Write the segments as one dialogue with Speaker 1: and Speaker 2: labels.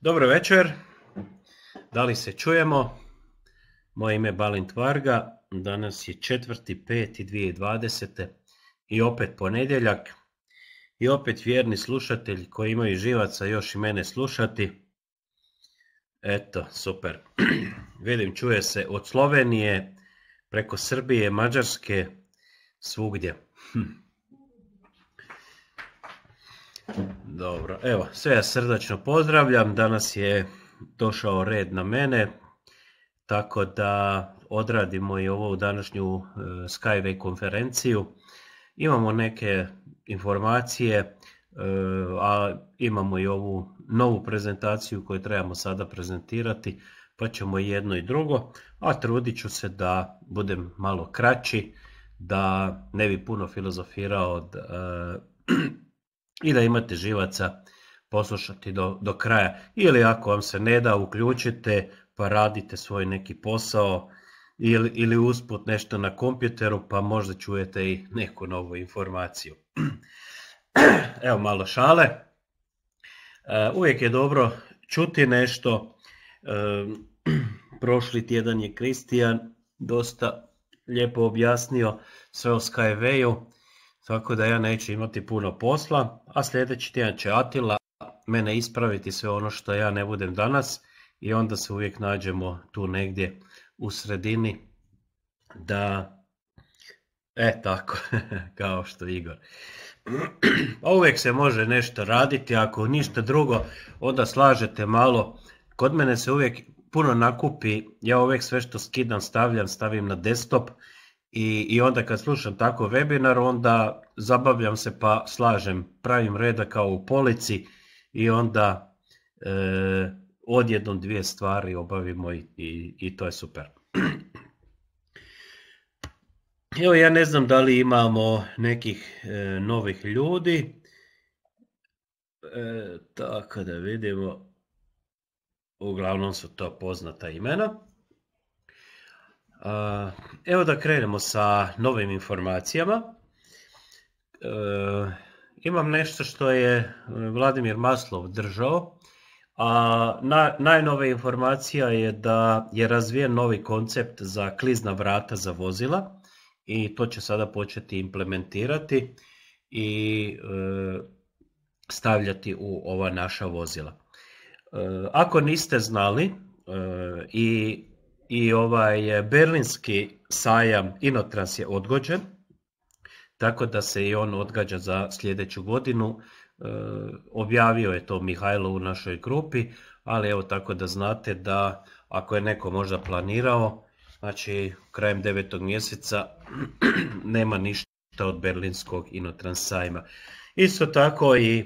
Speaker 1: Dobro večer, da li se čujemo? Moje ime je Balint Varga, danas je 4.5.2020. i i opet ponedjeljak i opet vjerni slušatelj koji imaju živaca još i mene slušati. Eto, super. Vidim, čuje se od Slovenije preko Srbije, Mađarske, svugdje. Hm. Dobro, evo, sve ja srdačno pozdravljam. Danas je došao red na mene, tako da odradimo i ovu današnju e, Skyway konferenciju. Imamo neke informacije, e, a imamo i ovu novu prezentaciju koju trebamo sada prezentirati, pa ćemo jedno i drugo, a trudit ću se da budem malo kraći, da ne bi puno filozofirao, od... E, i da imate živaca poslušati do, do kraja. Ili ako vam se ne da, uključite pa radite svoj neki posao ili, ili usput nešto na kompjuteru pa možda čujete i neku novu informaciju. Evo malo šale. E, uvijek je dobro čuti nešto. E, prošli tjedan je Kristijan dosta lijepo objasnio sve o skyway tako da ja neću imati puno posla, a sljedeći tjedan će Atila mene ispraviti sve ono što ja ne budem danas i onda se uvijek nađemo tu negdje u sredini da e tako kao što Igor uvijek se može nešto raditi ako ništa drugo onda slažete malo kod mene se uvijek puno nakupi ja uvijek sve što skidam stavljam stavim na desktop i, I onda kad slušam tako webinar, onda zabavljam se pa slažem, pravim reda kao u polici i onda e, odjednom dvije stvari obavimo i, i, to je super. Evo ja ne znam da li imamo nekih e, novih ljudi. E, tako da vidimo, uglavnom su to poznata imena. Eh, evo da krenemo sa novim informacijama. Eh, imam nešto što je eh, Vladimir Maslov držao, a najnova informacija je da je razvijen novi koncept za klizna vrata za vozila i to će sada početi implementirati i stavljati u ova naša vozila. ako niste znali i i ovaj e, berlinski sajam Inotrans je odgođen, tako da se i on odgađa za sljedeću godinu. E, objavio je to Mihajlo u našoj grupi, ali evo tako da znate da ako je neko možda planirao, znači krajem 9. mjeseca nema ništa od berlinskog Inotrans sajma. Isto tako i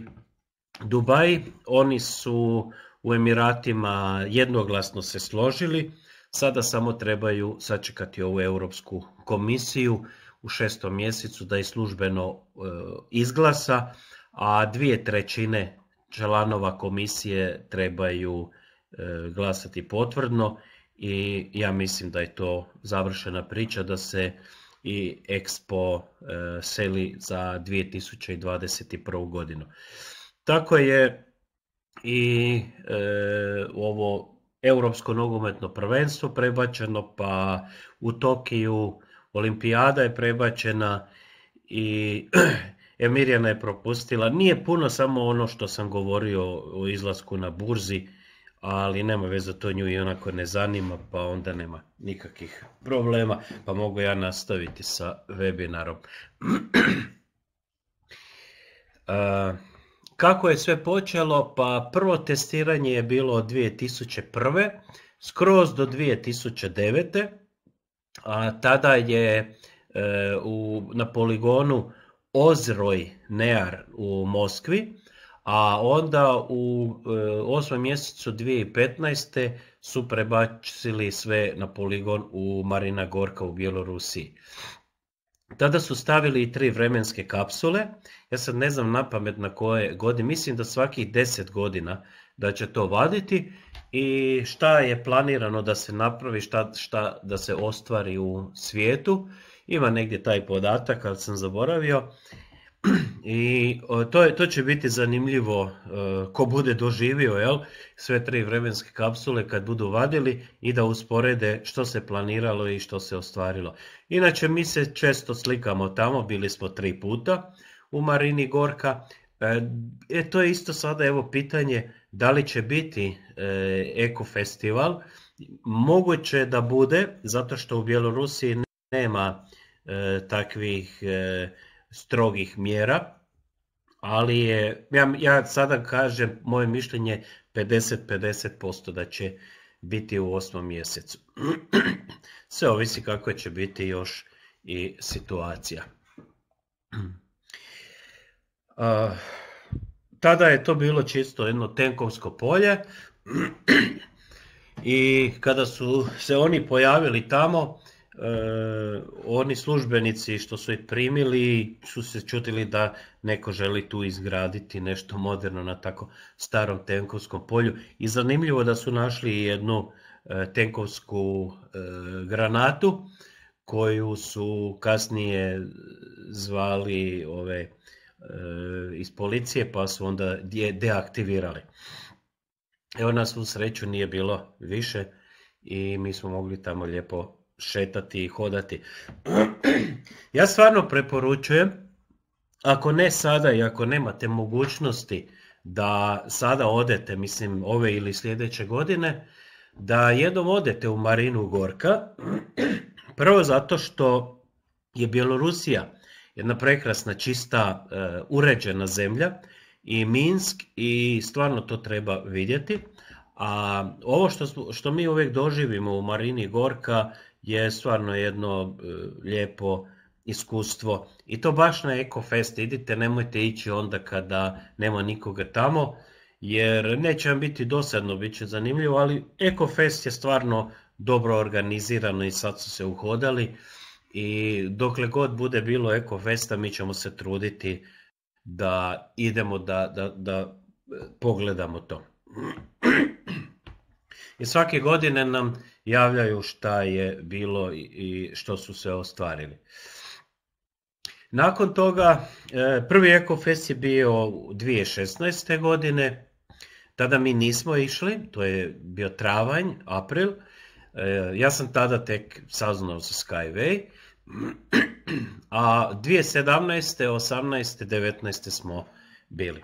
Speaker 1: Dubai, oni su u Emiratima jednoglasno se složili Sada samo trebaju sačekati ovu Europsku komisiju u šestom mjesecu da i službeno e, izglasa, a dvije trećine članova komisije trebaju e, glasati potvrdno i ja mislim da je to završena priča da se i Expo e, seli za 2021. godinu. Tako je i ovo Europsko nogometno prvenstvo prebačeno, pa u Tokiju Olimpijada je prebačena i Emirjana je propustila. Nije puno samo ono što sam govorio o izlasku na burzi, ali nema veze, to nju i onako ne zanima, pa onda nema nikakvih problema, pa mogu ja nastaviti sa webinarom. Kako je sve počelo? Pa prvo testiranje je bilo od 2001. skroz do 2009. A tada je e, u, na poligonu Ozroj Near u Moskvi, a onda u e, 8. mjesecu 2015. su prebačili sve na poligon u Marina Gorka u Bjelorusiji. Tada su stavili i tri vremenske kapsule, ja sad ne znam na pamet na koje godine, mislim da svakih 10 godina da će to vaditi i šta je planirano da se napravi, šta, šta da se ostvari u svijetu. Ima negdje taj podatak, ali sam zaboravio i to, to će biti zanimljivo e, ko bude doživio jel? sve tri vremenske kapsule kad budu vadili i da usporede što se planiralo i što se ostvarilo. Inače mi se često slikamo tamo, bili smo tri puta u Marini Gorka. E, e to je isto sada evo pitanje da li će biti e, Eko festival. Moguće da bude, zato što u Bjelorusiji nema takvih strogih mjera, ali je, ja, ja sada kažem moje mišljenje 50-50% da će biti u osmom mjesecu. Sve ovisi kako će biti još i situacija. tada je to bilo čisto jedno tenkovsko polje i kada su se oni pojavili tamo e, oni službenici što su ih primili su se čutili da neko želi tu izgraditi nešto moderno na tako starom tenkovskom polju i zanimljivo da su našli jednu e, tenkovsku e, granatu koju su kasnije zvali ove e, iz policije pa su onda deaktivirali. Evo nas u sreću nije bilo više i mi smo mogli tamo lijepo šetati i hodati. Ja stvarno preporučujem, ako ne sada i ako nemate mogućnosti da sada odete, mislim ove ili sljedeće godine, da jednom odete u Marinu Gorka, prvo zato što je Bjelorusija jedna prekrasna, čista, e, uređena zemlja i Minsk i stvarno to treba vidjeti. A ovo što, što mi uvijek doživimo u Marini Gorka je stvarno jedno e, lijepo iskustvo. I to baš na EcoFest, idite, nemojte ići onda kada nema nikoga tamo, jer neće vam biti dosadno, bit će zanimljivo, ali EcoFest je stvarno dobro organizirano i sad su se uhodali i dokle god bude bilo EcoFesta, mi ćemo se truditi da idemo da, da, da e, pogledamo to i svake godine nam javljaju šta je bilo i što su se ostvarili. Nakon toga, e, prvi EcoFest je bio 2016. godine, tada mi nismo išli, to je bio travanj, april, e, ja sam tada tek saznao za Skyway, a 2017. 18. 19. smo bili.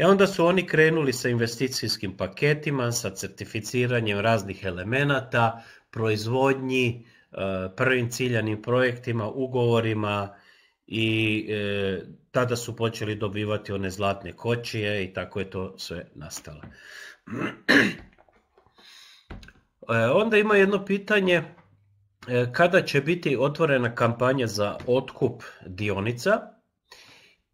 Speaker 1: E onda su oni krenuli sa investicijskim paketima, sa certificiranjem raznih elemenata, proizvodnji, e, prvim ciljanim projektima, ugovorima i e, tada su počeli dobivati one zlatne kočije i tako je to sve nastalo. E, onda ima jedno pitanje kada će biti otvorena kampanja za otkup dionica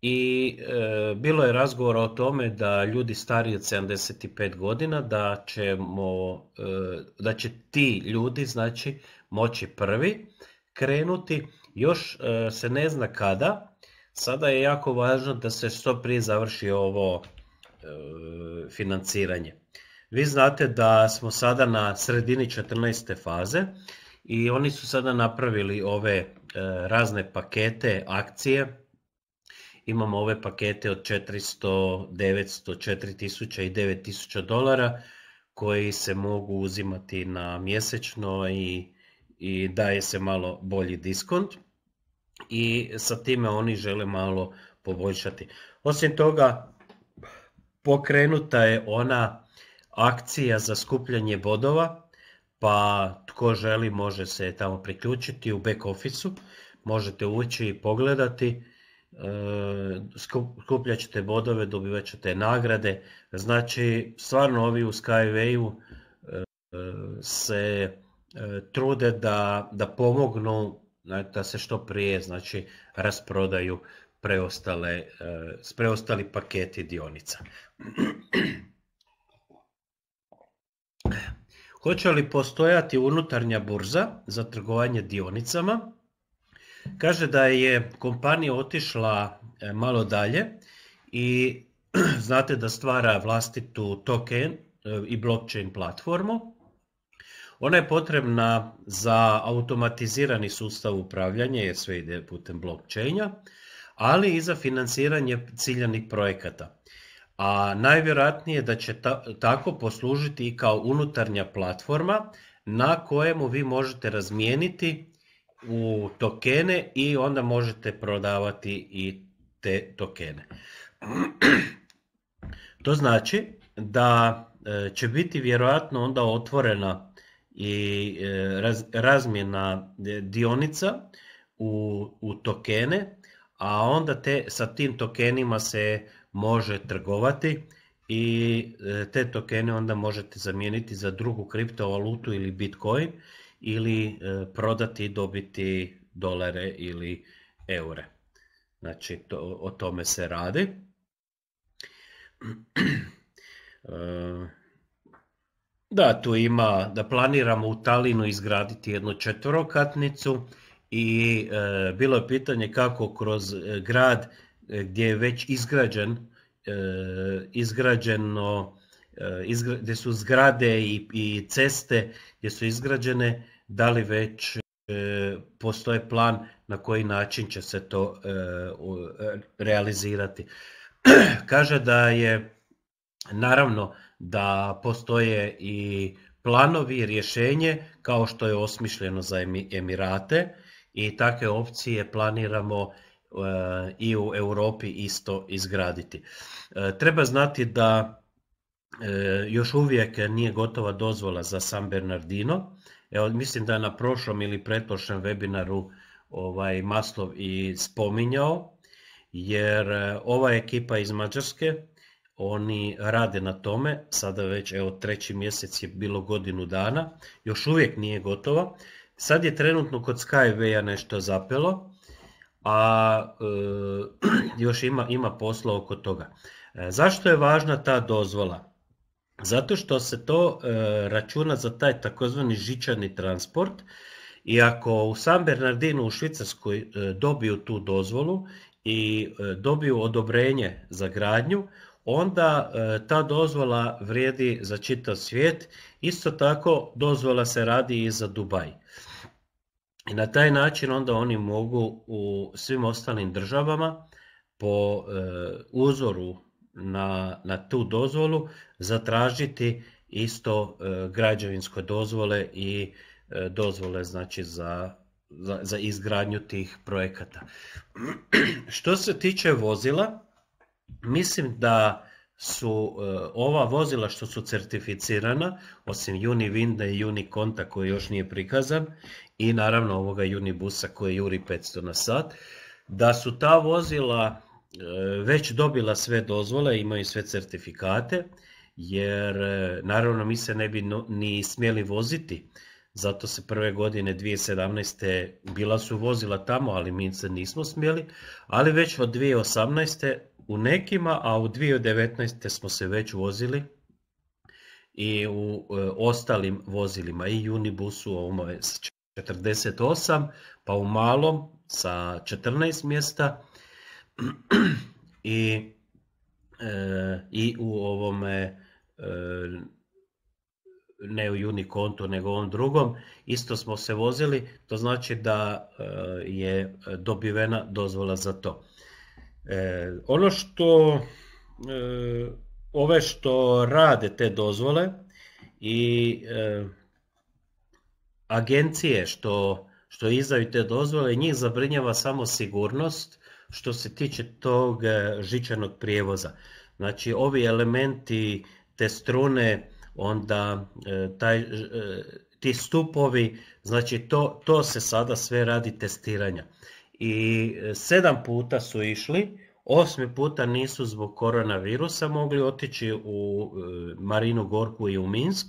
Speaker 1: i e, bilo je razgovora o tome da ljudi stariji od 75 godina da ćemo e, da će ti ljudi znači moći prvi krenuti još e, se ne zna kada sada je jako važno da se što prije završi ovo financiranje vi znate da smo sada na sredini 14. faze i oni su sada napravili ove razne pakete akcije imamo ove pakete od 400, 900, 4000 i 9000 dolara koji se mogu uzimati na mjesečno i, i daje se malo bolji diskont i sa time oni žele malo poboljšati. Osim toga pokrenuta je ona akcija za skupljanje bodova pa tko želi može se tamo priključiti u back office-u, možete ući i pogledati E, skupljat ćete bodove, dobivat ćete nagrade. Znači, stvarno ovi u SkyWayu e, se e, trude da, da pomognu da se što prije znači, rasprodaju preostale, preostali paketi dionica. Hoće li postojati unutarnja burza za trgovanje dionicama? Kaže da je kompanija otišla e, malo dalje i znate da stvara vlastitu token e, i blockchain platformu. Ona je potrebna za automatizirani sustav upravljanja, jer sve ide putem blockchaina, ali i za financiranje ciljanih projekata. A najvjerojatnije da će tako poslužiti i kao unutarnja platforma na kojemu vi možete razmijeniti u tokene i onda možete prodavati i te tokene. To znači da e, će biti vjerojatno onda otvorena i e, razmjena e, dionica u, u tokene, a onda te sa tim tokenima se može trgovati i te tokene onda možete zamijeniti za drugu kriptovalutu ili Bitcoin ili e, prodati i dobiti dolare ili eure. Znači to, o tome se radi. E, da, tu ima, da planiramo u Talinu izgraditi jednu četvrokatnicu, i e, bilo je pitanje kako kroz grad gdje je već izgrađen, e, izgrađeno E, izgra, gdje su zgrade i, ceste gdje su izgrađene, da li već e, postoje plan na koji način će se to e, realizirati. Kaže da je naravno da postoje i planovi i rješenje kao što je osmišljeno za Emirate i takve opcije planiramo i u Europi isto izgraditi. Treba znati da E, još uvijek nije gotova dozvola za San Bernardino. Evo, mislim da na prošlom ili pretprošlom webinaru ovaj Maslov i spominjao, jer e, ova ekipa iz Mađarske, oni rade na tome, sada već evo treći mjesec je bilo godinu dana, još uvijek nije gotova. Sad je trenutno kod Skyway-a nešto zapelo, a e, još ima, ima posla oko toga. zašto je važna ta dozvola? Zato što se to e, računa za taj takozvani žičani transport i ako u San Bernardinu u Švicarskoj e, dobiju tu dozvolu i e, dobiju odobrenje za gradnju, onda ta dozvola vrijedi za čitav svijet. Isto tako dozvola se radi i za Dubaj. I na taj način onda oni mogu u svim ostalim državama po uzoru na, na tu dozvolu zatražiti isto e, građevinske dozvole i e, dozvole znači za, za, izgradnju tih projekata. Što se tiče vozila, mislim da su e, ova vozila što su certificirana, osim juni Vinda i Juni Konta koji još nije prikazan i naravno ovoga busa koji juri 500 na sat, da su ta vozila E, već dobila sve dozvole, imaju sve certifikate, jer e, naravno mi se ne bi ni smjeli voziti. Zato se prve godine 2017. bila su vozila tamo, ali mi se nismo smjeli, ali već od 2018. u nekima, a u 2019. smo se već vozili i u e, ostalim vozilima i Unibusu ovom s 48, pa u malom sa 14 mjesta, i, e, i u ovome e, ne u kontu, nego ovom drugom, isto smo se vozili, to znači da e, je dobivena dozvola za to. Ono što ove što rade te dozvole i agencije što, što izdaju te dozvole, njih zabrinjava samo sigurnost što se tiče tog e, žičanog prijevoza. Znači ovi elementi te strune, onda e, taj, e, ti stupovi, znači to, to se sada sve radi testiranja. I sedam puta su išli, osmi puta nisu zbog koronavirusa mogli otići u Marinu Gorku i u Minsk,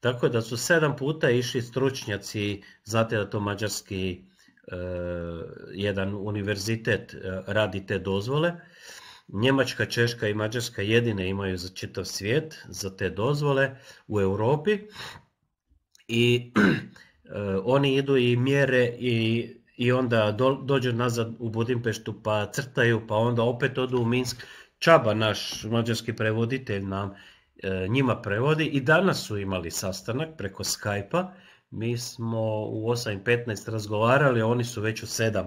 Speaker 1: tako da su sedam puta išli stručnjaci, znate da to mađarski Eh, jedan univerzitet eh, radi te dozvole. Njemačka, Češka i Mađarska jedine imaju za čitav svijet za te dozvole u Europi i eh, oni idu i mjere i, i onda dođu nazad u Budimpeštu pa crtaju pa onda opet odu u Minsk. Čaba, naš mađarski prevoditelj, nam njima prevodi i danas su imali sastanak preko Skype-a mi smo u 8.15 razgovarali, oni su već u 7 e,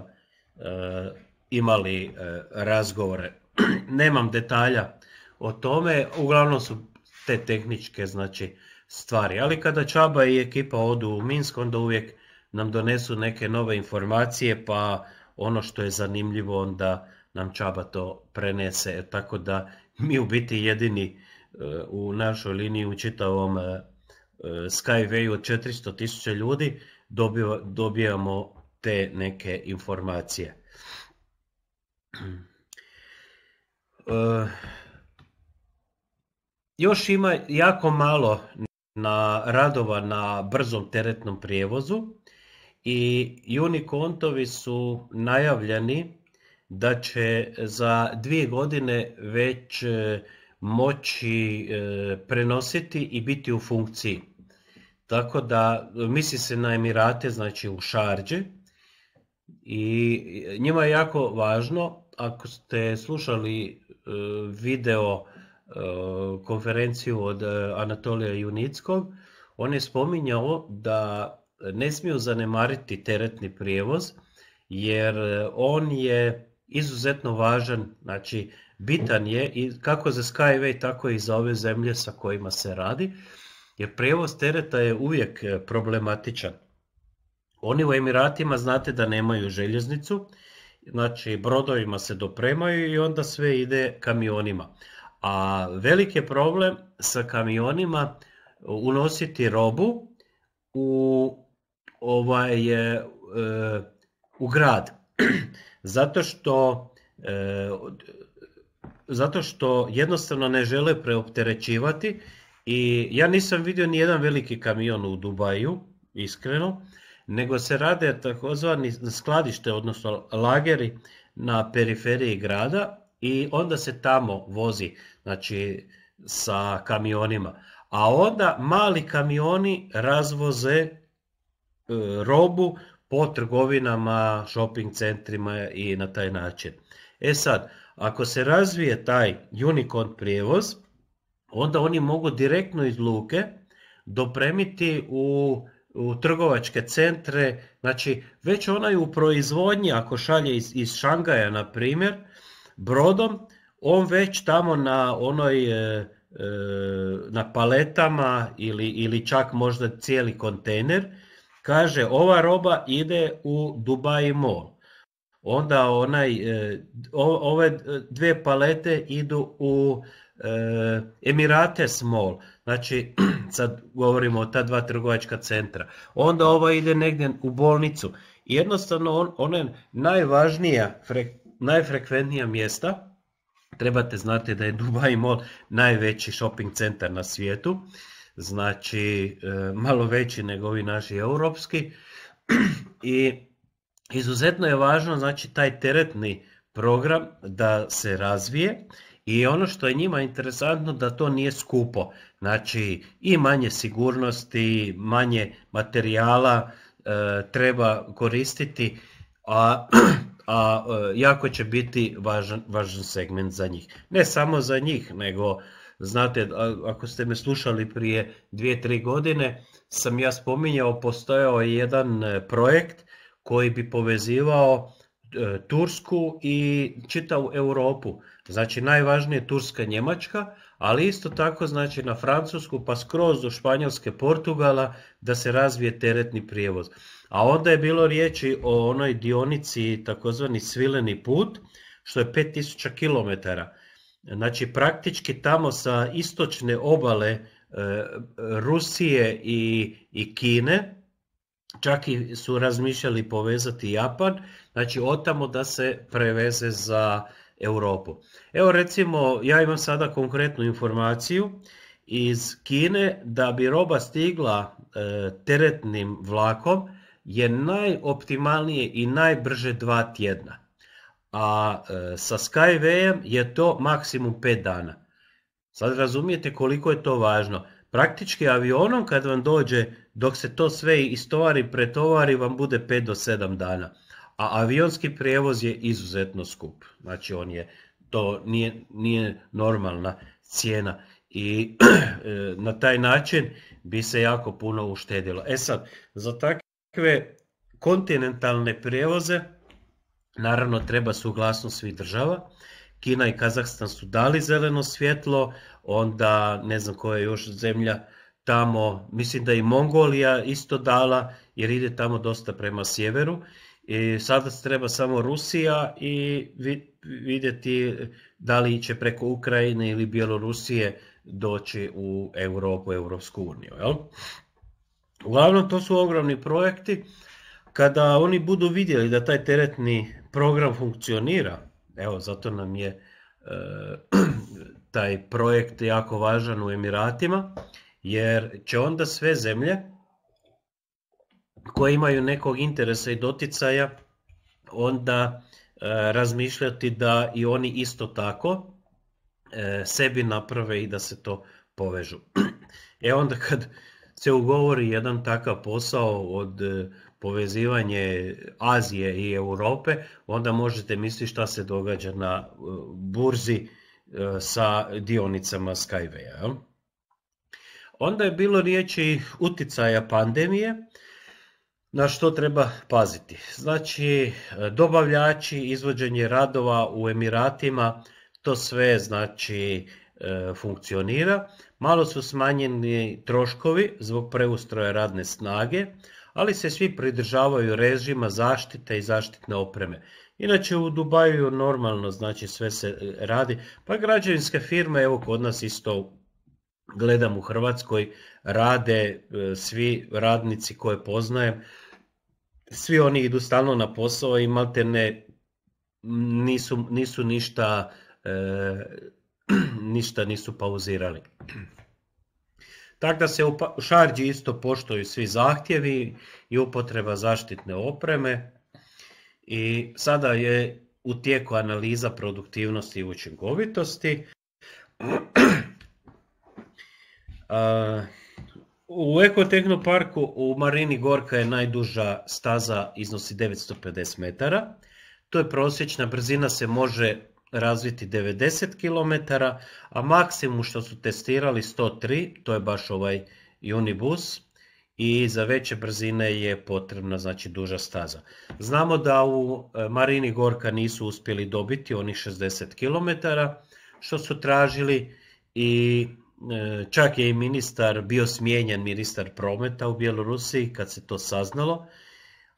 Speaker 1: imali e, razgovore. Nemam detalja o tome, uglavnom su te tehničke znači, stvari. Ali kada Čaba i ekipa odu u Minsk, onda uvijek nam donesu neke nove informacije, pa ono što je zanimljivo onda nam Čaba to prenese. E, tako da mi u biti jedini u našoj liniji u čitavom Skyway od 400 ljudi dobijamo te neke informacije. E, još ima jako malo na radova na brzom teretnom prijevozu i unikontovi su najavljeni da će za dvije godine već e, moći e, prenositi i biti u funkciji. Tako da misli se na Emirate, znači u Šarđe i njima je jako važno, ako ste slušali e, video e, konferenciju od e, Anatolija Junickog, on je spominjao da ne smiju zanemariti teretni prijevoz jer on je izuzetno važan, znači bitan je kako za Skyway tako i za ove zemlje sa kojima se radi jer prijevoz tereta je uvijek e, problematičan. Oni u Emiratima znate da nemaju željeznicu, znači brodovima se dopremaju i onda sve ide kamionima. A velik je problem sa kamionima e, unositi robu u, ovaj, e, u grad. Zato što zato što jednostavno ne žele preopterećivati i ja nisam vidio ni jedan veliki kamion u Dubaju, iskreno, nego se rade takozvani skladište, odnosno lageri na periferiji grada i onda se tamo vozi, znači sa kamionima. A onda mali kamioni razvoze e, robu po trgovinama, shopping centrima i na taj način. E sad, ako se razvije taj unicorn prijevoz, onda oni mogu direktno iz luke dopremiti u, trgovačke centre, znači već onaj u proizvodnji, ako šalje iz, Šangaja na primjer, brodom, on već tamo na onoj e, e, na paletama ili, ili čak možda cijeli kontejner, kaže ova roba ide u Dubai Mall. Onda onaj, e, ove dvije palete idu u Eh, Emirates Mall znači sad govorimo o ta dva trgovačka centra, onda ova ide negdje u bolnicu. Jednostavno on, je najvažnija, najfrekventnija mjesta, trebate znati da je Dubai Mall najveći shopping centar na svijetu, znači eh, malo veći nego ovi naši europski i izuzetno je važno znači taj teretni program da se razvije i ono što je njima interesantno da to nije skupo. Znači i manje sigurnosti, manje materijala e, treba koristiti, a, a e, jako će biti važan, važan segment za njih. Ne samo za njih, nego znate, ako ste me slušali prije dvije, tri godine, sam ja spominjao, postojao je jedan e, projekt koji bi povezivao Tursku i čitavu Europu. Znači najvažnije Turska, Njemačka, ali isto tako znači na Francusku pa skroz do Španjolske, Portugala da se razvije teretni prijevoz. A onda je bilo riječi o onoj dionici takozvani svileni put što je 5000 km. Znači praktički tamo sa istočne obale e, Rusije i, i Kine čak i su razmišljali povezati Japan, znači otamo da se preveze za Europu. Evo recimo, ja imam sada konkretnu informaciju iz Kine da bi roba stigla e, teretnim vlakom je najoptimalnije i najbrže dva tjedna. A e, sa Skywayem je to maksimum pet dana. Sad razumijete koliko je to važno. Praktički avionom kad vam dođe, dok se to sve istovari, pretovari, vam bude 5 do 7 dana a avionski prijevoz je izuzetno skup. Znači on je, to nije, nije normalna cijena i e, na taj način bi se jako puno uštedilo. E sad, za takve kontinentalne prijevoze naravno treba suglasnost svih država. Kina i Kazahstan su dali zeleno svjetlo, onda ne znam koja je još zemlja tamo, mislim da i Mongolija isto dala jer ide tamo dosta prema sjeveru i sada treba samo Rusija i vidjeti da li će preko Ukrajine ili Bjelorusije doći u Europu, Europsku uniju. Jel? Uglavnom to su ogromni projekti. Kada oni budu vidjeli da taj teretni program funkcionira, evo zato nam je e, taj projekt jako važan u Emiratima, jer će onda sve zemlje koje imaju nekog interesa i doticaja, onda e, razmišljati da i oni isto tako e, sebi naprave i da se to povežu. E onda kad se ugovori jedan takav posao od e, povezivanje Azije i Europe, onda možete misliti šta se događa na burzi sa dionicama Skyway. Onda je bilo riječi uticaja pandemije, na što treba paziti. Znači, e, dobavljači, izvođenje radova u Emiratima, to sve znači e, funkcionira. Malo su smanjeni troškovi zbog preustroja radne snage, ali se svi pridržavaju režima zaštite i zaštitne opreme. Inače u Dubaju normalno znači sve se e, radi, pa građevinske firme evo kod nas isto gledam u Hrvatskoj, rade e, svi radnici koje poznajem, svi oni idu stalno na posao i malte nisu, nisu ništa, e, ništa nisu pauzirali. Tako da se u Šarđi isto poštuju svi zahtjevi i upotreba zaštitne opreme i sada je u tijeku analiza produktivnosti i učinkovitosti Uh, u Tehnoparku u Marini Gorka je najduža staza, iznosi 950 metara. To je prosječna brzina, se može razviti 90 km, a maksimum što su testirali 103, to je baš ovaj Unibus, i za veće brzine je potrebna znači duža staza. Znamo da u e, Marini Gorka nisu uspjeli dobiti onih 60 km što su tražili i E, čak je i ministar bio smijenjen ministar prometa u Bjelorusiji kad se to saznalo,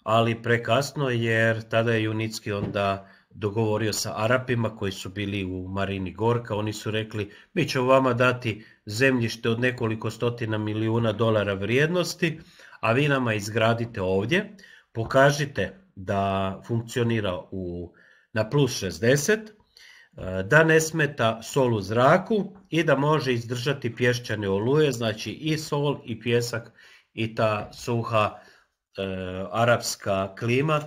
Speaker 1: ali prekasno jer tada je Junicki onda dogovorio sa Arapima koji su bili u Marini Gorka, oni su rekli mi ćemo vama dati zemljište od nekoliko stotina milijuna dolara vrijednosti, a vi nama izgradite ovdje, pokažite da funkcionira u, na plus 60, E, da ne smeta sol u zraku i da može izdržati pješčane oluje, znači i sol i pjesak i ta suha e, arapska klima,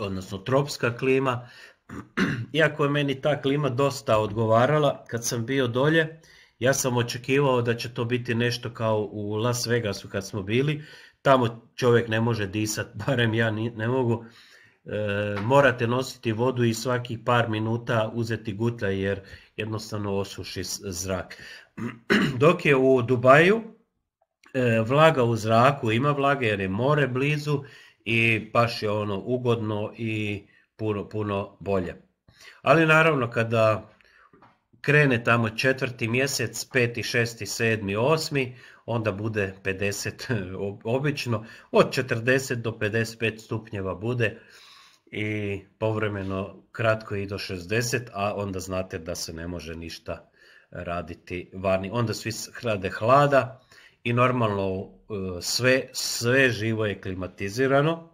Speaker 1: odnosno tropska klima. Iako je meni ta klima dosta odgovarala kad sam bio dolje, ja sam očekivao da će to biti nešto kao u Las Vegasu kad smo bili, tamo čovjek ne može disati, barem ja ne mogu, E, morate nositi vodu i svakih par minuta uzeti gutlja jer jednostavno osuši zrak. Dok je u Dubaju e, vlaga u zraku, ima vlage jer je more blizu i baš je ono ugodno i puno, puno bolje. Ali naravno kada krene tamo četvrti mjesec, peti, šesti, sedmi, osmi, onda bude 50 obično, od 40 do 55 stupnjeva bude, i povremeno kratko i do 60, a onda znate da se ne može ništa raditi vani. Onda svi hrade hlada i normalno e, sve, sve živo je klimatizirano.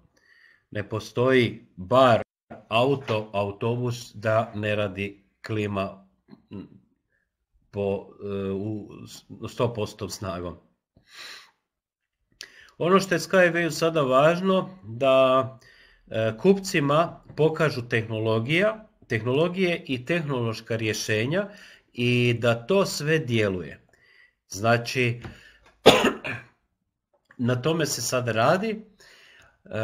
Speaker 1: Ne postoji bar auto, autobus da ne radi klima po, e, u 100% snagom. Ono što je Skyway sada važno da E, kupcima pokažu tehnologija, tehnologije i tehnološka rješenja i da to sve djeluje. Znači, na tome se sad radi. E,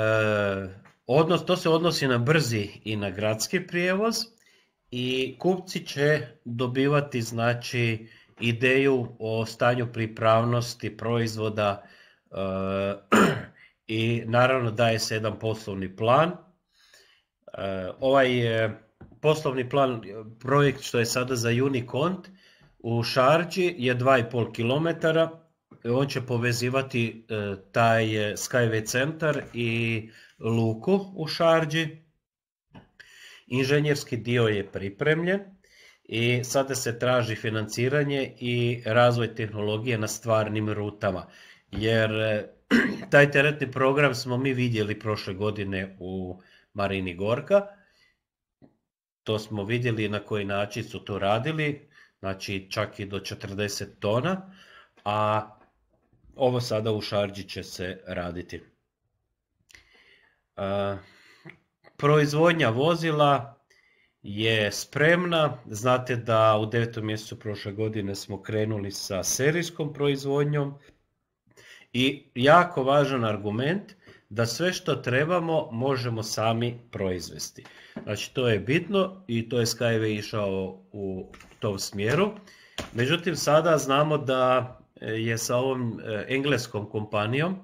Speaker 1: odnos, to se odnosi na brzi i na gradski prijevoz i kupci će dobivati znači ideju o stanju pripravnosti proizvoda e, i naravno daje se jedan poslovni plan. E, ovaj poslovni plan, projekt što je sada za Unicont u Šarđi je 2,5 km. On će povezivati e, taj e, Skyway centar i luku u Šarđi. Inženjerski dio je pripremljen i sada se traži financiranje i razvoj tehnologije na stvarnim rutama. Jer taj teretni program smo mi vidjeli prošle godine u Marini Gorka. To smo vidjeli na koji način su to radili, znači čak i do 40 tona, a ovo sada u Šarđi će se raditi. proizvodnja vozila je spremna. Znate da u 9. mjesecu prošle godine smo krenuli sa serijskom proizvodnjom. I jako važan argument da sve što trebamo možemo sami proizvesti. Znači to je bitno i to je Skyway išao u tom smjeru. Međutim, sada znamo da e, je sa ovom e, engleskom kompanijom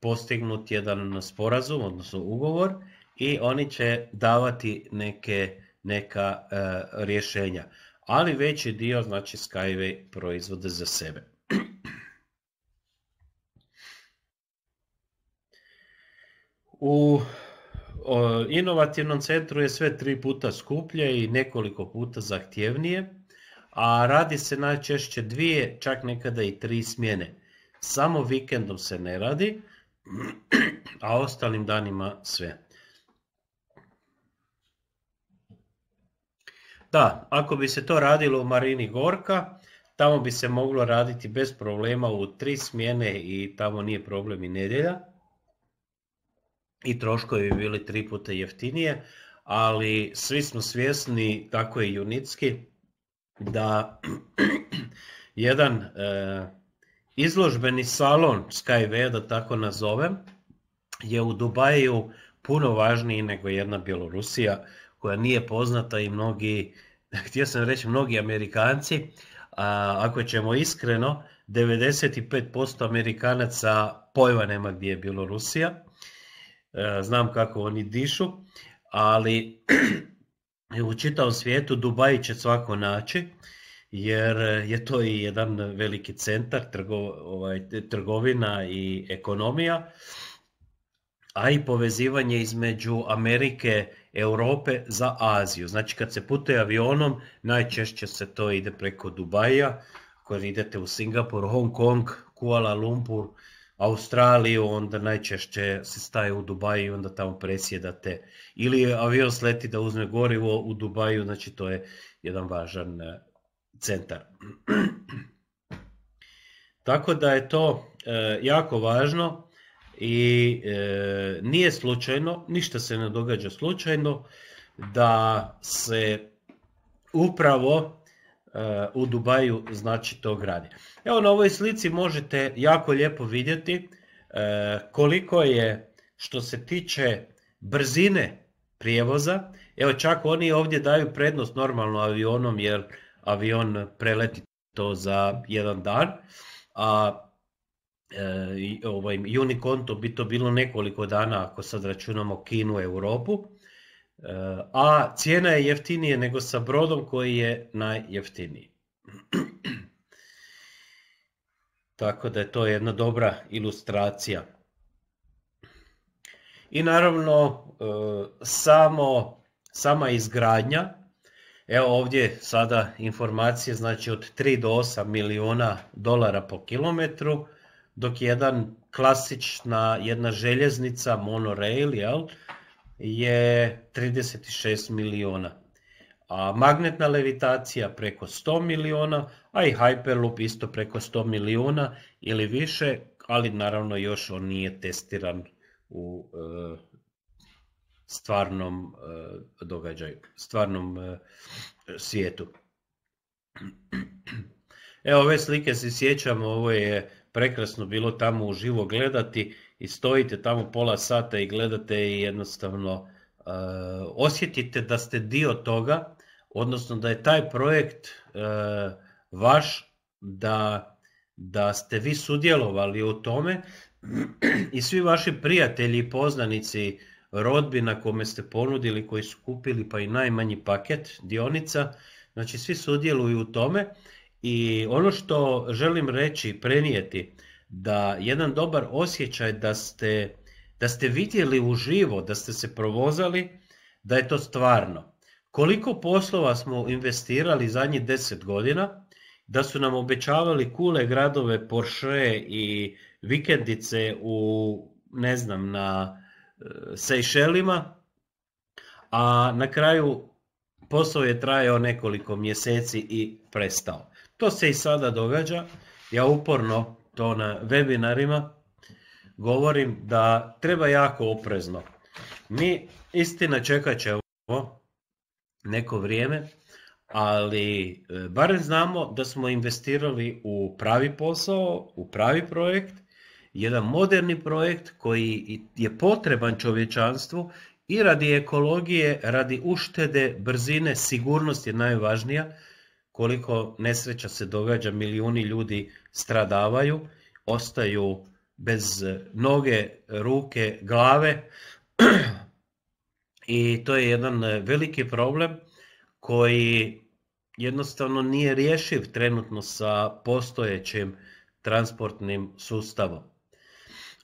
Speaker 1: postignut jedan sporazum, odnosno ugovor, i oni će davati neke, neka e, rješenja. Ali veći dio, znači Skyway, proizvode za sebe. U inovativnom centru je sve tri puta skuplje i nekoliko puta zahtjevnije, a radi se najčešće dvije, čak nekada i tri smjene. Samo vikendom se ne radi, a ostalim danima sve. Da, ako bi se to radilo u Marini Gorka, tamo bi se moglo raditi bez problema u tri smjene i tamo nije problem i nedjelja i troškovi bi bili tri puta jeftinije, ali svi smo svjesni, tako i Junitski, da jedan e, izložbeni salon Skyway, da tako nazovem, je u Dubaju puno važniji nego jedna Bjelorusija koja nije poznata i mnogi, htio sam reći mnogi Amerikanci, ako ćemo iskreno, 95% Amerikanaca pojva nema gdje je Bjelorusija E, znam kako oni dišu, ali u čitavom svijetu Dubaji će svako naći, jer e, je to i jedan veliki centar ovaj, trgovina i ekonomija, a i povezivanje između Amerike, Europe za Aziju. Znači kad se putuje avionom, najčešće se to ide preko Dubaja, ako idete u Singapur, Hong Kong, Kuala Lumpur, Australiju, onda najčešće se staje u Dubaju i onda tamo presjedate. Ili avion sleti da uzme gorivo u Dubaju, znači to je jedan važan e, centar. Tako da je to e, jako važno i e, nije slučajno, ništa se ne događa slučajno, da se upravo u Dubaju znači to gradi. Evo na ovoj slici možete jako lijepo vidjeti e, koliko je što se tiče brzine prijevoza. Evo čak oni ovdje daju prednost normalno avionom jer avion preleti to za jedan dan, a e, ovaj, bi to bilo nekoliko dana ako sad računamo Kinu, Europu, e, a cijena je jeftinije nego sa brodom koji je najjeftiniji. Tako da je to jedna dobra ilustracija. I naravno e, samo, sama izgradnja, evo ovdje sada informacije znači od 3 do 8 milijuna dolara po kilometru, dok jedan klasična jedna željeznica monorail jel, je 36 milijuna a magnetna levitacija preko 100 miliona, a i Hyperloop isto preko 100 miliona ili više, ali naravno još on nije testiran u e, stvarnom e, događaju, stvarnom e, svijetu. Evo ove slike se sjećamo, ovo je prekrasno bilo tamo uživo gledati i stojite tamo pola sata i gledate i jednostavno osjetite da ste dio toga odnosno da je taj projekt e, vaš, da, da ste vi sudjelovali u tome i svi vaši prijatelji i poznanici rodbina kome ste ponudili, koji su kupili pa i najmanji paket dionica, znači svi sudjeluju u tome i ono što želim reći, prenijeti, da jedan dobar osjećaj da ste, da ste vidjeli uživo, da ste se provozali, da je to stvarno koliko poslova smo investirali zadnjih deset godina, da su nam obećavali kule gradove Porsche i vikendice u, ne znam, na e, Seychellima, a na kraju posao je trajao nekoliko mjeseci i prestao. To se i sada događa, ja uporno to na webinarima govorim da treba jako oprezno. Mi istina čekat ćemo neko vrijeme, ali e, barem znamo da smo investirali u pravi posao, u pravi projekt, jedan moderni projekt koji je potreban čovječanstvu i radi ekologije, radi uštede, brzine, sigurnost je najvažnija, koliko nesreća se događa, milijuni ljudi stradavaju, ostaju bez noge, ruke, glave, i to je jedan e, veliki problem koji jednostavno nije rješiv trenutno sa postojećim transportnim sustavom.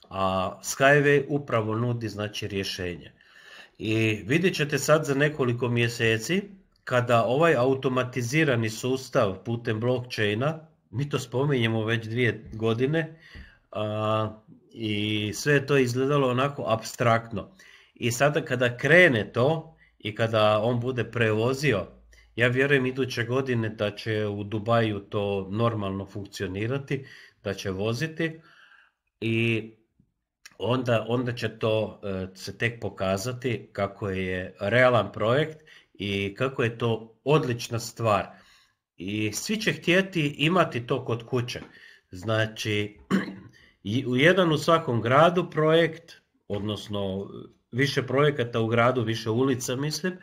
Speaker 1: A Skyway upravo nudi znači rješenje. I vidjet ćete sad za nekoliko mjeseci kada ovaj automatizirani sustav putem blockchaina, mi to spominjemo već dvije godine i sve je to izgledalo onako abstraktno. I sada kada krene to i kada on bude prevozio, ja vjerujem iduće godine da će u Dubaju to normalno funkcionirati, da će voziti i onda, onda će to e, se tek pokazati kako je realan projekt i kako je to odlična stvar. I svi će htjeti imati to kod kuće. Znači, u jedan u svakom gradu projekt, odnosno više projekata u gradu, više ulica mislim.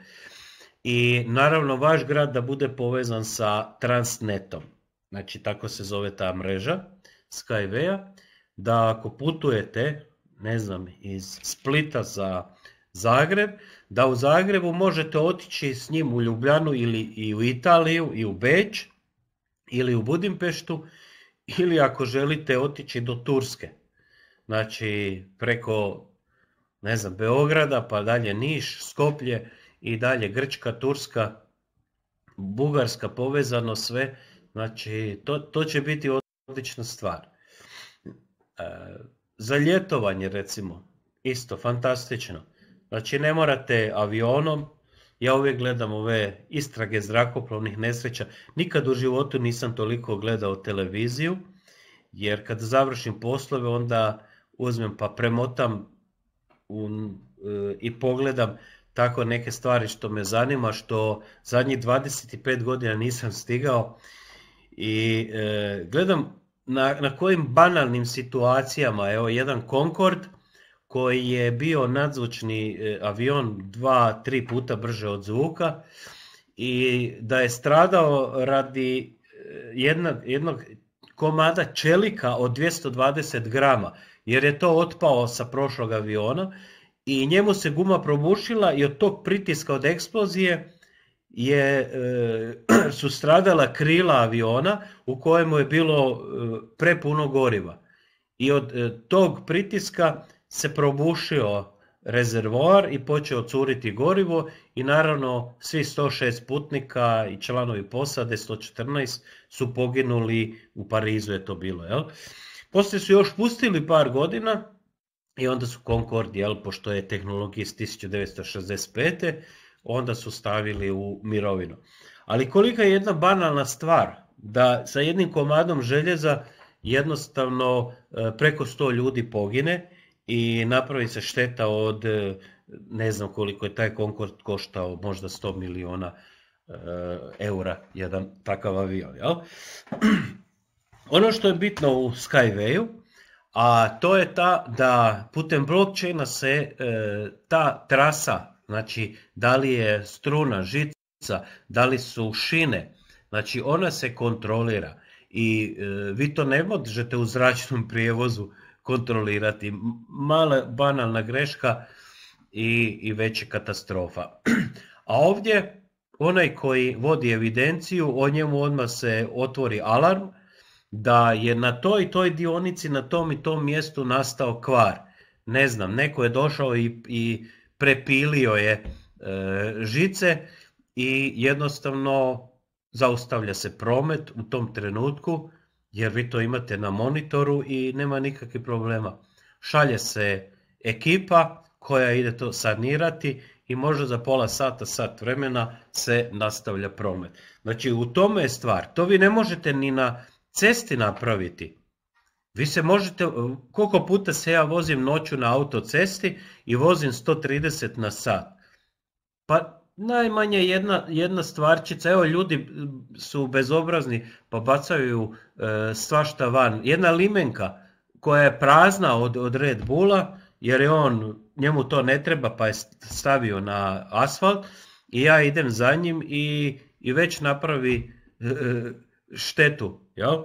Speaker 1: I naravno vaš grad da bude povezan sa Transnetom. Znači tako se zove ta mreža Skyway-a. Da ako putujete, ne znam, iz Splita za Zagreb, da u Zagrebu možete otići s njim u Ljubljanu ili i u Italiju i u Beč ili u Budimpeštu ili ako želite otići do Turske. Znači preko ne znam, Beograda, pa dalje Niš, Skoplje i dalje Grčka, Turska, Bugarska, povezano sve. Znači, to, će biti odlična stvar. E, za ljetovanje, recimo, isto, fantastično. Znači, ne morate avionom, ja uvijek gledam ove istrage zrakoplovnih nesreća. Nikad u životu nisam toliko gledao televiziju, jer kad završim poslove, onda uzmem pa premotam u e, i pogledam tako neke stvari što me zanima, što zadnjih 25 godina nisam stigao i e, gledam na, na kojim banalnim situacijama, evo jedan Concorde koji je bio nadzvučni e, avion dva, tri puta brže od zvuka i da je stradao radi jedna, jednog komada čelika od 220 grama jer je to otpao sa prošlog aviona i njemu se guma probušila i od tog pritiska od eksplozije je, e, su stradala krila aviona u kojemu je bilo e, prepuno goriva. I od e, tog pritiska se probušio rezervoar i počeo curiti gorivo i naravno svi 106 putnika i članovi posade 114 su poginuli u Parizu je to bilo. Jel? Poslije su još pustili par godina i onda su Concorde, jel, pošto je tehnologija iz 1965. onda su stavili u mirovinu. Ali kolika je jedna banalna stvar da sa jednim komadom željeza jednostavno e, preko 100 ljudi pogine i napravi se šteta od e, ne znam koliko je taj Concord koštao, možda 100 miliona e, eura jedan takav avion. Jel? Ono što je bitno u Skywayu, a to je ta da putem blockchaina se e, ta trasa, znači da li je struna, žica, da li su šine, znači ona se kontrolira i e, vi to ne možete u zračnom prijevozu kontrolirati. Mala banalna greška i, i veća katastrofa. A ovdje onaj koji vodi evidenciju, o njemu odmah se otvori alarm da je na toj i toj dionici, na tom i tom mjestu nastao kvar. Ne znam, neko je došao i, i prepilio je e, žice i jednostavno zaustavlja se promet u tom trenutku jer vi to imate na monitoru i nema nikakvih problema. Šalje se ekipa koja ide to sanirati i možda za pola sata, sat vremena se nastavlja promet. Znači u tome je stvar. To vi ne možete ni na cesti napraviti. Vi se možete, e, koliko puta se ja vozim noću na autocesti i vozim 130 na sat. Pa najmanje jedna, jedna stvarčica, evo ljudi su bezobrazni pa bacaju e, svašta van. Jedna limenka koja je prazna od, od Red Bulla jer je on, njemu to ne treba pa je stavio na asfalt i ja idem za njim i, i već napravi e, štetu Jel?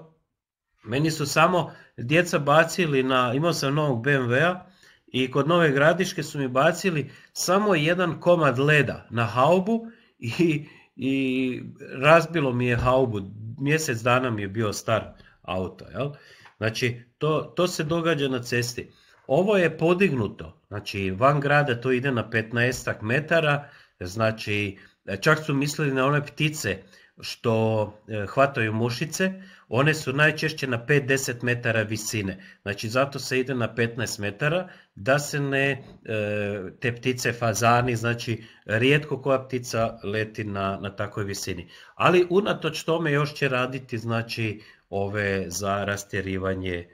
Speaker 1: Meni su samo djeca bacili na, imao sam novog BMW-a i kod Nove Gradiške su mi bacili samo jedan komad leda na haubu i, i razbilo mi je haubu. Mjesec dana mi je bio star auto. Jel? Znači, to, to se događa na cesti. Ovo je podignuto, znači van grada to ide na 15 metara, znači čak su mislili na one ptice što e, hvataju mušice, one su najčešće na 5-10 metara visine. Znači zato se ide na 15 metara da se ne e, te ptice fazani, znači rijetko koja ptica leti na, na takvoj visini. Ali unatoč tome još će raditi znači ove za rastjerivanje e,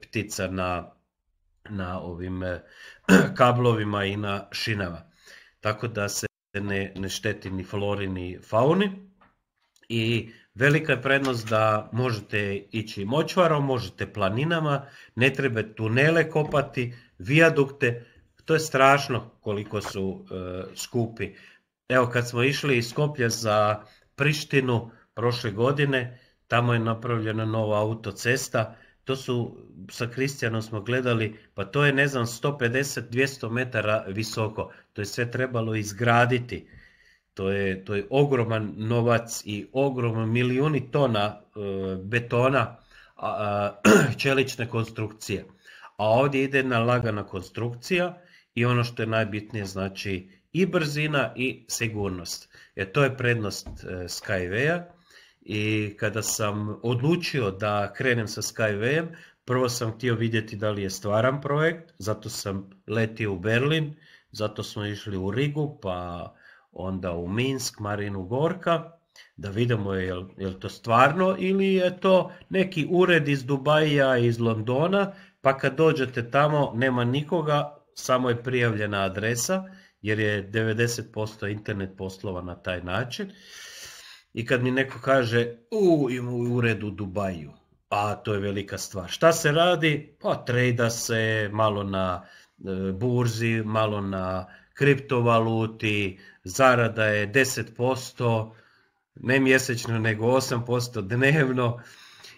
Speaker 1: ptica na, na ovim kablovima i na šinama. Tako da se ne, ne šteti ni flori ni fauni. I velika je prednost da možete ići močvarom, možete planinama, ne treba tunele kopati, vijadukte, to je strašno koliko su e, skupi. Evo kad smo išli iz Skoplja za Prištinu prošle godine, tamo je napravljena nova autocesta, to su, sa Kristijanom smo gledali, pa to je ne znam 150-200 metara visoko, to je sve trebalo izgraditi. To je, to je ogroman novac i ogroman milijuni tona e, betona čelične konstrukcije. A ovdje ide jedna lagana konstrukcija i ono što je najbitnije znači i brzina i sigurnost. Jer to je prednost e, i kada sam odlučio da krenem sa SkyVM, prvo sam htio vidjeti da li je stvaran projekt, zato sam letio u Berlin, zato smo išli u Rigu, pa onda u Minsk, Marinu Gorka, da vidimo je li to stvarno ili je to neki ured iz Dubaja, iz Londona, pa kad dođete tamo nema nikoga, samo je prijavljena adresa, jer je 90% internet poslova na taj način i kad mi neko kaže u ima u Dubaju, pa to je velika stvar. Šta se radi? Pa trejda se malo na e, burzi, malo na kriptovaluti, zarada je 10%, ne mjesečno nego 8% dnevno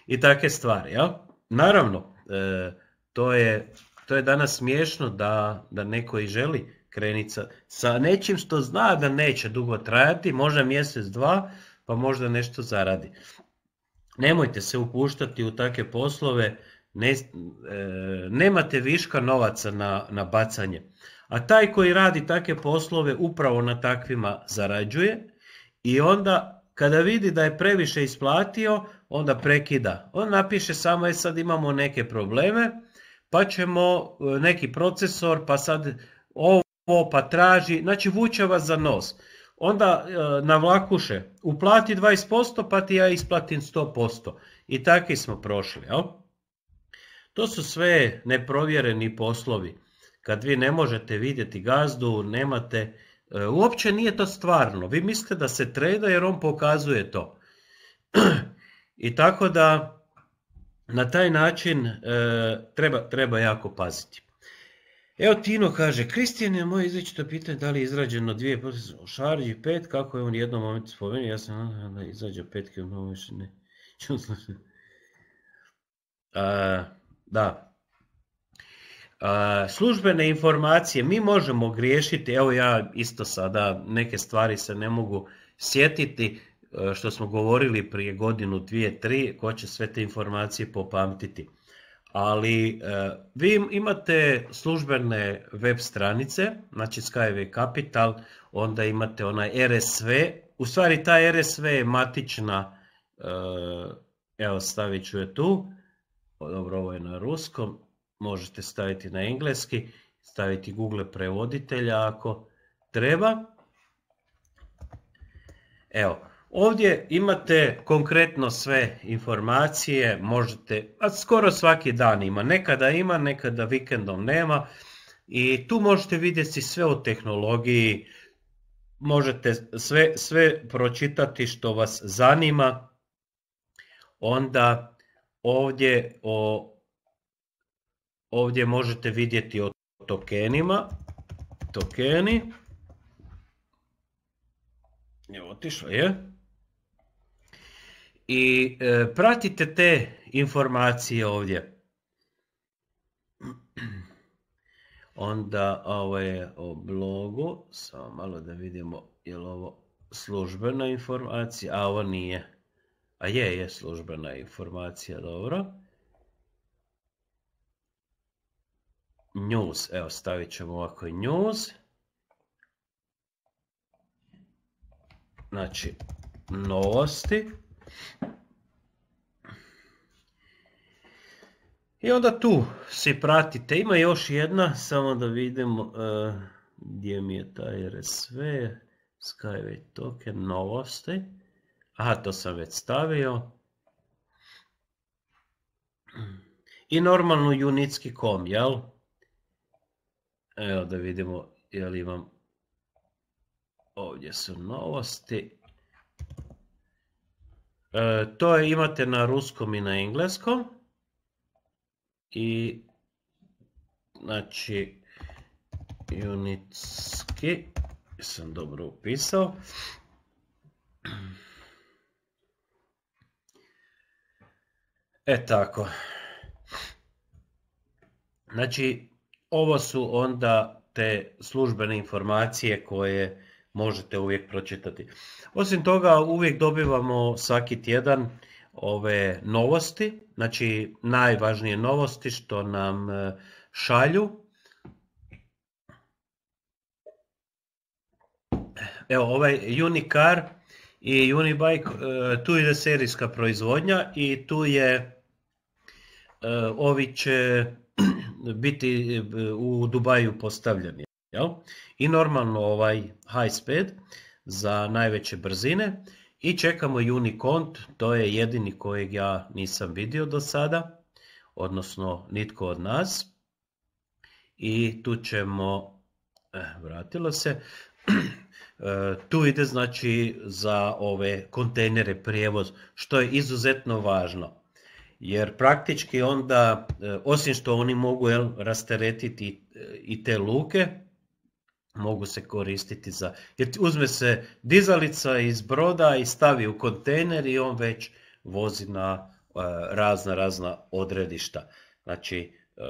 Speaker 1: i takve stvari. Ja? Naravno, e, to je, to je danas smiješno da, da neko i želi krenica sa nečim što zna da neće dugo trajati, možda mjesec, dva, pa možda nešto zaradi. Nemojte se upuštati u takve poslove, ne, e, nemate viška novaca na, na bacanje. A taj koji radi takve poslove upravo na takvima zarađuje i onda kada vidi da je previše isplatio, onda prekida. On napiše samo je sad imamo neke probleme, pa ćemo e, neki procesor, pa sad ovo, pa traži, znači vuče vas za nos onda e, vlakuše uplati 20% pa ti ja isplatim 100%. I tako smo prošli. Jel? To su sve neprovjereni poslovi. Kad vi ne možete vidjeti gazdu, nemate, e, uopće nije to stvarno. Vi mislite da se treda jer on pokazuje to. I tako da na taj način e, treba, treba jako paziti. Evo Tino kaže, je moje izričito pitanje da li je izrađeno dvije poslije u Šarđi pet, kako je on jednom momentu spomenuo, ja sam nadam da je 5 pet, više ne. da. službene informacije, mi možemo griješiti, evo ja isto sada neke stvari se ne mogu sjetiti, e, što smo govorili prije godinu, dvije, tri, ko će sve te informacije popamtiti ali e, vi imate službene web stranice, znači Skyway Capital, onda imate onaj RSV, u stvari ta RSV je matična, e, evo stavit ću je tu, dobro ovo je na ruskom, možete staviti na engleski, staviti Google prevoditelja ako treba. Evo, Ovdje imate konkretno sve informacije, možete, a skoro svaki dan ima, nekada ima, nekada vikendom nema i tu možete vidjeti sve o tehnologiji, možete sve, sve pročitati što vas zanima, onda ovdje, o, ovdje možete vidjeti o tokenima, tokeni, je otišlo, je, i e, pratite te informacije ovdje. Onda ovo ovaj, je o blogu, samo malo da vidimo je li ovo službena informacija, a ovo nije. A je, je službena informacija, dobro. News, evo stavit ćemo ovako news. Znači, novosti. I onda tu se pratite. Ima još jedna, samo da vidimo e, gdje mi je taj RSV, Skyway token, novosti. Aha, to sam već stavio. I normalno unitski.com, jel? Evo da vidimo, jel imam... Ovdje su novosti. E, to je, imate na ruskom i na engleskom. I znači unitski sam dobro upisao. E tako. Znači, ovo su onda te službene informacije koje možete uvijek pročitati. Osim toga uvijek dobivamo svaki tjedan ove novosti, znači najvažnije novosti što nam e, šalju. Evo ovaj Unicar i Unibike, e, tu ide serijska proizvodnja i tu je e, ovi će biti u Dubaju postavljeni. I normalno ovaj high speed za najveće brzine i čekamo Unicont, to je jedini kojeg ja nisam vidio do sada, odnosno nitko od nas. I tu ćemo, eh, vratilo se, eh, tu ide znači za ove kontejnere prijevoz, što je izuzetno važno. Jer praktički onda, eh, osim što oni mogu rasteretiti i te luke, mogu se koristiti za... Jer uzme se dizalica iz broda i stavi u kontejner i on već vozi na e, razna, razna odredišta. Znači, e,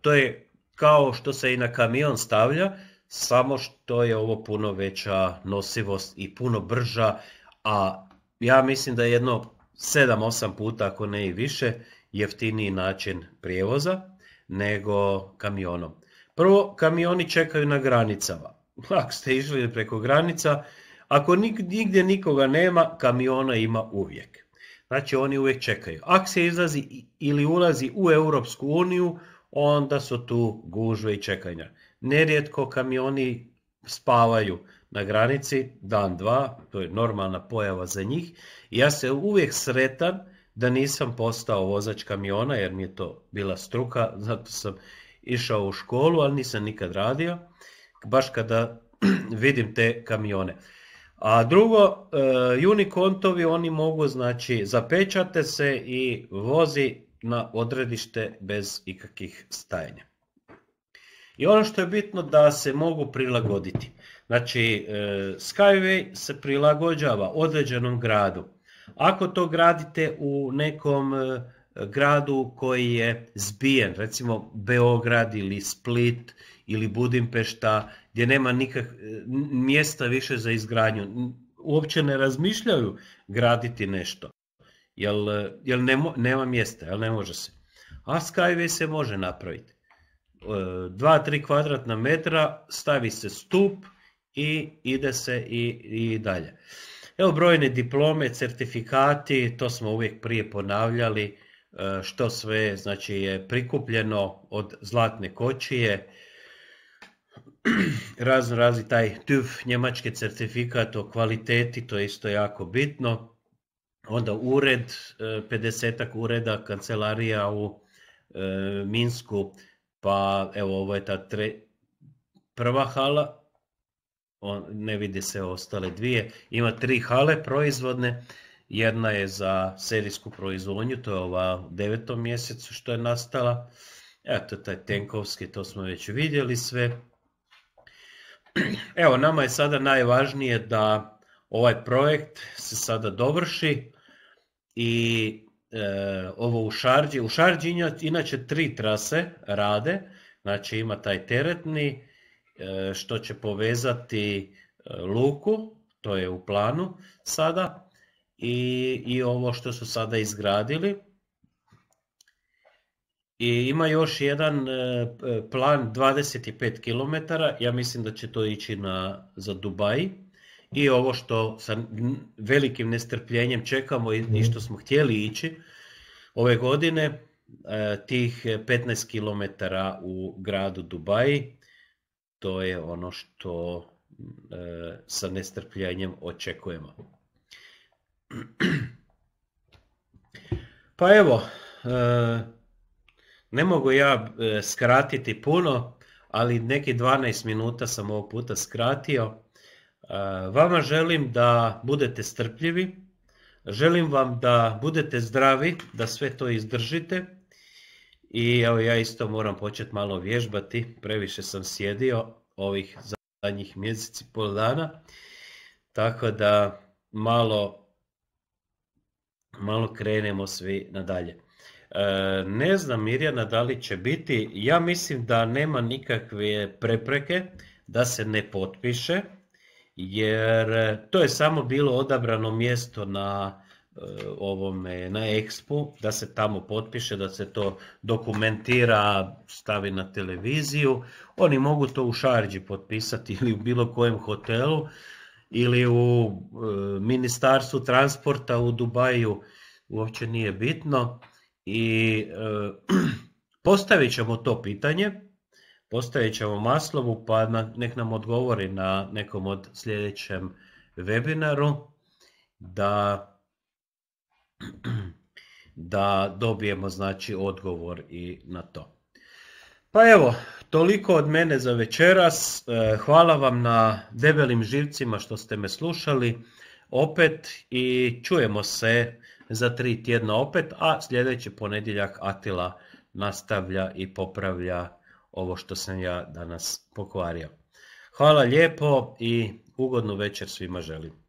Speaker 1: to je kao što se i na kamion stavlja, samo što je ovo puno veća nosivost i puno brža, a ja mislim da je jedno 7-8 puta, ako ne i više, jeftiniji način prijevoza nego kamionom. Prvo, kamioni čekaju na granicama. Ako ste išli preko granica, ako nigdje nikoga nema, kamiona ima uvijek. Znači oni uvijek čekaju. Ako se izlazi ili ulazi u Europsku uniju, onda su tu gužve i čekanja. Nerijetko kamioni spavaju na granici dan dva, to je normalna pojava za njih. Ja se uvijek sretan da nisam postao vozač kamiona jer mi je to bila struka, zato sam išao u školu, ali nisam nikad radio, baš kada vidim te kamione. A drugo, e, unikontovi oni mogu, znači, zapečate se i vozi na odredište bez ikakvih stajanja. I ono što je bitno da se mogu prilagoditi. Znači, e, Skyway se prilagođava određenom gradu. Ako to gradite u nekom e, gradu koji je zbijen, recimo Beograd ili Split ili Budimpešta, gdje nema nikak, mjesta više za izgradnju. Uopće ne razmišljaju graditi nešto, jer, nema mjesta, jer ne može se. A Skyway se može napraviti. 2-3 e, kvadratna metra, stavi se stup i ide se i, i dalje. Evo brojne diplome, certifikati, to smo uvijek prije ponavljali, E, što sve znači, je prikupljeno od zlatne kočije, razno razni taj TÜV, njemački certifikat o kvaliteti, to je isto jako bitno. Onda ured, 50 e, ureda, kancelarija u e, Minsku, pa evo ovo je ta prva hala, on, ne vidi se ostale dvije, ima tri hale proizvodne, jedna je za serijsku proizvodnju, to je ova u devetom mjesecu što je nastala. Eto, taj tenkovski, to smo već vidjeli sve. Evo, nama je sada najvažnije da ovaj projekt se sada dovrši i e, ovo u Šarđi. U Šarđi inače tri trase rade, znači ima taj teretni e, što će povezati e, luku, to je u planu sada, i, i ovo što su sada izgradili. I ima još jedan e, plan 25 km, ja mislim da će to ići na, za Dubaj. I ovo što sa velikim nestrpljenjem čekamo i, što smo htjeli ići ove godine, e, tih 15 km u gradu Dubaji, to je ono što e, sa nestrpljenjem očekujemo. Pa evo, e, ne mogu ja e, skratiti puno, ali neki 12 minuta sam ovog puta skratio. E, vama želim da budete strpljivi, želim vam da budete zdravi, da sve to izdržite. I evo ja isto moram početi malo vježbati, previše sam sjedio ovih zadnjih mjeseci pol dana, tako da malo malo krenemo svi nadalje. E, ne znam Mirjana da li će biti, ja mislim da nema nikakve prepreke da se ne potpiše, jer e, to je samo bilo odabrano mjesto na e, ovome na ekspu da se tamo potpiše, da se to dokumentira, stavi na televiziju. Oni mogu to u Šarđi potpisati ili u bilo kojem hotelu ili u e, ministarstvu transporta u Dubaju, uopće nije bitno. I e, postavit ćemo to pitanje, postavit ćemo Maslovu pa nek nam odgovori na nekom od sljedećem webinaru da, da dobijemo znači odgovor i na to. Pa evo, toliko od mene za večeras. E, hvala vam na debelim živcima što ste me slušali opet i čujemo se za tri tjedna opet, a sljedeći ponedjeljak Atila nastavlja i popravlja ovo što sam ja danas pokvario. Hvala lijepo i ugodnu večer svima želim.